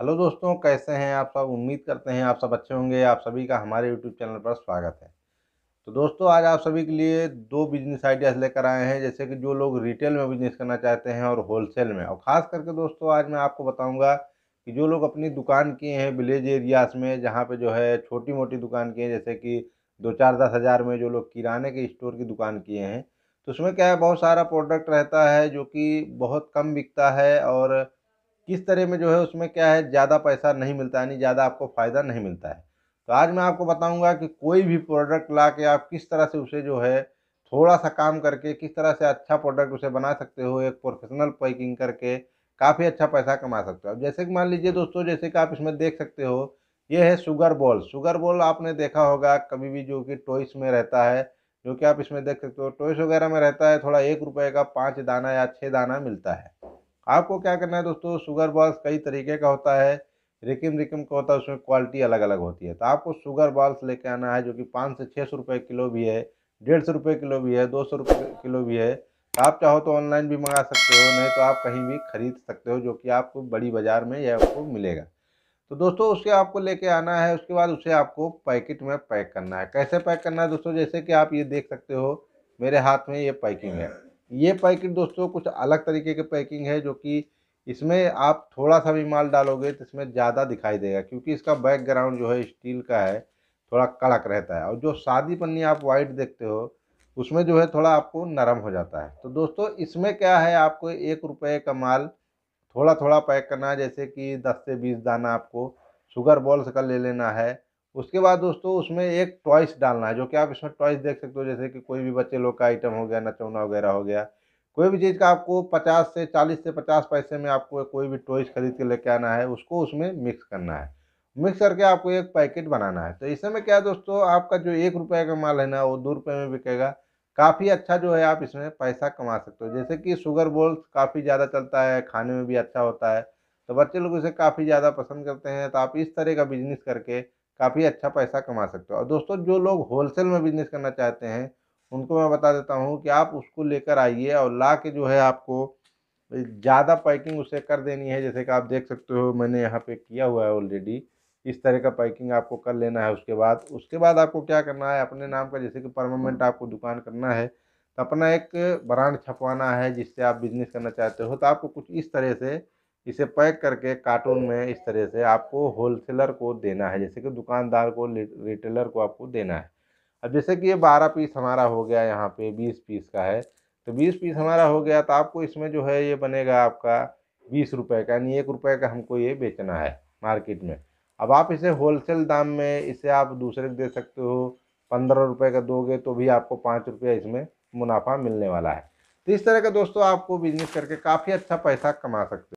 Hello दोस्तों कैसे हैं आप सब उम्मीद करते हैं आप सब अच्छे होंगे आप सभी का हमारे यूट्यूब चैनल पर स्वागत है तो दोस्तों आज आप सभी के लिए दो बिजनेस आइडियाज़ लेकर आए हैं जैसे कि जो लोग रिटेल में बिजनेस करना चाहते हैं और होलसेल में और ख़ास करके दोस्तों आज मैं आपको बताऊँगा कि जो लोग अपनी दुकान किए हैं विलेज एरियाज़ में जहाँ पर जो है छोटी मोटी दुकान किए हैं जैसे कि दो चार दस हज़ार में जो लोग किराने के स्टोर की दुकान किए हैं तो उसमें क्या है बहुत सारा प्रोडक्ट रहता है जो कि बहुत कम बिकता है और किस तरह में जो है उसमें क्या है ज़्यादा पैसा नहीं मिलता यानी ज़्यादा आपको फ़ायदा नहीं मिलता है तो आज मैं आपको बताऊंगा कि कोई भी प्रोडक्ट ला के आप किस तरह से उसे जो है थोड़ा सा काम करके किस तरह से अच्छा प्रोडक्ट उसे बना सकते हो एक प्रोफेशनल पैकिंग करके काफ़ी अच्छा पैसा कमा सकते हो अब जैसे कि मान लीजिए दोस्तों जैसे कि आप इसमें देख सकते हो ये है शुगर बॉल शुगर बॉल आपने देखा होगा कभी भी जो कि टॉयस में रहता है जो कि आप इसमें देख सकते हो टॉयस वगैरह में रहता है थोड़ा एक रुपये का पाँच दाना या छः दाना मिलता है आपको क्या करना है दोस्तों शुगर बॉल्स कई तरीके का होता है रिकम रिकम का होता है उसमें क्वालिटी अलग अलग होती है तो आपको शुगर बॉल्स लेके आना है जो कि पाँच से छः सौ रुपये किलो भी है डेढ़ सौ रुपये किलो भी है दो सौ रुपये किलो भी है तो आप चाहो तो ऑनलाइन भी मंगा सकते हो नहीं तो आप कहीं भी खरीद सकते हो जो कि आपको बड़ी बाज़ार में यह आपको मिलेगा तो दोस्तों उसे आपको लेके आना है उसके बाद उसे आपको पैकेट में पैक करना है कैसे पैक करना है दोस्तों जैसे कि आप ये देख सकते हो मेरे हाथ में ये पैकिंग है ये पैकेट दोस्तों कुछ अलग तरीके की पैकिंग है जो कि इसमें आप थोड़ा सा भी माल डालोगे तो इसमें ज़्यादा दिखाई देगा क्योंकि इसका बैकग्राउंड जो है स्टील का है थोड़ा कड़क रहता है और जो सादी पन्नी आप वाइट देखते हो उसमें जो है थोड़ा आपको नरम हो जाता है तो दोस्तों इसमें क्या है आपको एक रुपये का माल थोड़ा थोड़ा पैक करना है जैसे कि दस से बीस दाना आपको शुगर बॉल्स का ले लेना है उसके बाद दोस्तों उसमें एक टॉयस डालना है जो कि आप इसमें टॉयस देख सकते हो जैसे कि कोई भी बच्चे लोग का आइटम हो गया नचौना वगैरह हो गया कोई भी चीज़ का आपको 50 से 40 से 50 पैसे में आपको कोई भी टॉयस खरीद के लेके आना है उसको उसमें मिक्स करना है मिक्स करके आपको एक पैकेट बनाना है तो इस समय क्या दोस्तों आपका जो एक रुपये का माल है ना वो दो रुपये में बिकेगा काफ़ी अच्छा जो है आप इसमें पैसा कमा सकते हो जैसे कि शुगर बोल्स काफ़ी ज़्यादा चलता है खाने में भी अच्छा होता है तो बच्चे लोग इसे काफ़ी ज़्यादा पसंद करते हैं तो आप इस तरह का बिजनेस करके काफ़ी अच्छा पैसा कमा सकते हो और दोस्तों जो लोग होलसेल में बिजनेस करना चाहते हैं उनको मैं बता देता हूँ कि आप उसको लेकर आइए और ला के जो है आपको ज़्यादा पैकिंग उसे कर देनी है जैसे कि आप देख सकते हो मैंने यहाँ पे किया हुआ है ऑलरेडी इस तरह का पैकिंग आपको कर लेना है उसके बाद उसके बाद आपको क्या करना है अपने नाम का जैसे कि परमानेंट हम्म। आपको दुकान करना है तो अपना एक ब्रांड छपवाना है जिससे आप बिजनेस करना चाहते हो तो आपको कुछ इस तरह से इसे पैक करके कार्टून में इस तरह से आपको होलसेलर को देना है जैसे कि दुकानदार को रिटेलर को आपको देना है अब जैसे कि ये बारह पीस हमारा हो गया यहाँ पे बीस पीस का है तो बीस पीस हमारा हो गया तो आपको इसमें जो है ये बनेगा आपका बीस रुपये का यानी एक रुपये का हमको ये बेचना है मार्केट में अब आप इसे होलसेल दाम में इसे आप दूसरे को दे सकते हो पंद्रह रुपये का दोगे तो भी आपको पाँच रुपये इसमें मुनाफा मिलने वाला है तो इस तरह का दोस्तों आपको बिजनेस करके काफ़ी अच्छा पैसा कमा सकते हो